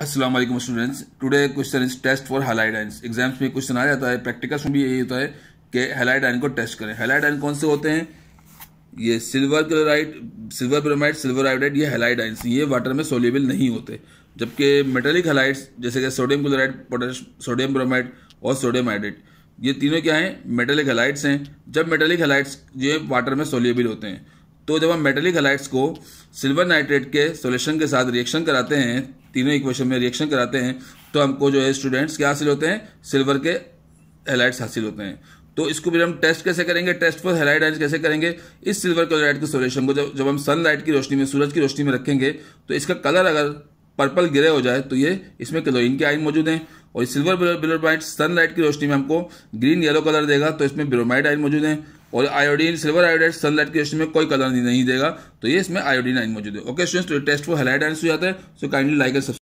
Aslam students today question is test for halide exams में question आ जाता है प्रैक्टिकल्स में भी यही होता है कि हेलाइड को टेस्ट करें हेलाइड आइन कौन से होते हैं ये silver chloride silver bromide silver iodide ये हेलाइड ये वाटर में सोल्यूबल नहीं होते जबकि मेटेलिक हेलाइड्स जैसे कि सोडियम क्लोराइड पोटेश सोडियम ब्रोमाइड और सोडियम आयोडेट ये तीनों क्या हैं मेटेलिक हेलाइड्स हैं जब मेटेलिक हेलाइड्स ये वाटर में सोल्यूबल होते हैं तो जब हम मेटेलिक हलाइट्स को सिल्वर नाइट्रेट के सोल्यूशन के साथ रिएक्शन कराते हैं तीनों इक्वेशन में रिएक्शन कराते हैं तो हमको जो है स्टूडेंट्स क्या हासिल होते हैं सिल्वर के हेलाइट्स हासिल होते हैं तो इसको फिर हम टेस्ट कैसे करेंगे टेस्ट फॉर हेलाइट आइंस कैसे करेंगे इस सिल्वर क्लोराइड के सोल्यूशन को जब जब हम सनलाइट की रोशनी में सूरज की रोशनी में रखेंगे तो इसका कलर अगर पर्पल ग्रे हो जाए तो ये इसमें क्लोरिन के आयन मौजूद हैं और सिल्वर ब्रोमाइड सनलाइट की रोशनी में हमको ग्रीन येलो कलर देगा तो इसमें ब्रोमाइड आयन मौजूद हैं और आयोडीन सिल्वर आयोडाइड सनलाइट के में कोई कलर नहीं देगा तो ये इसमें आयोडीन आइन मौजूद है ओके स्टूडेंट्स तो टेस्ट फॉर हेलाइड आइन हो जाता है सो काइंडली लाइक एंड